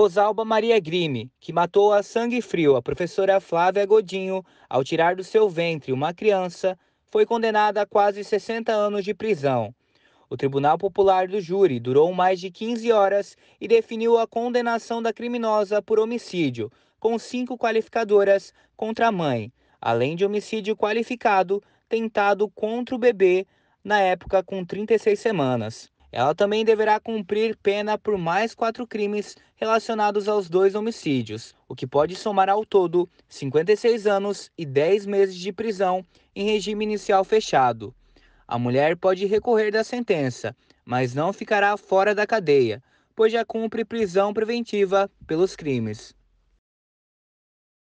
Rosalba Maria Grime, que matou a sangue frio a professora Flávia Godinho ao tirar do seu ventre uma criança, foi condenada a quase 60 anos de prisão. O Tribunal Popular do Júri durou mais de 15 horas e definiu a condenação da criminosa por homicídio, com cinco qualificadoras contra a mãe, além de homicídio qualificado tentado contra o bebê, na época com 36 semanas. Ela também deverá cumprir pena por mais quatro crimes relacionados aos dois homicídios, o que pode somar ao todo 56 anos e 10 meses de prisão em regime inicial fechado. A mulher pode recorrer da sentença, mas não ficará fora da cadeia, pois já cumpre prisão preventiva pelos crimes.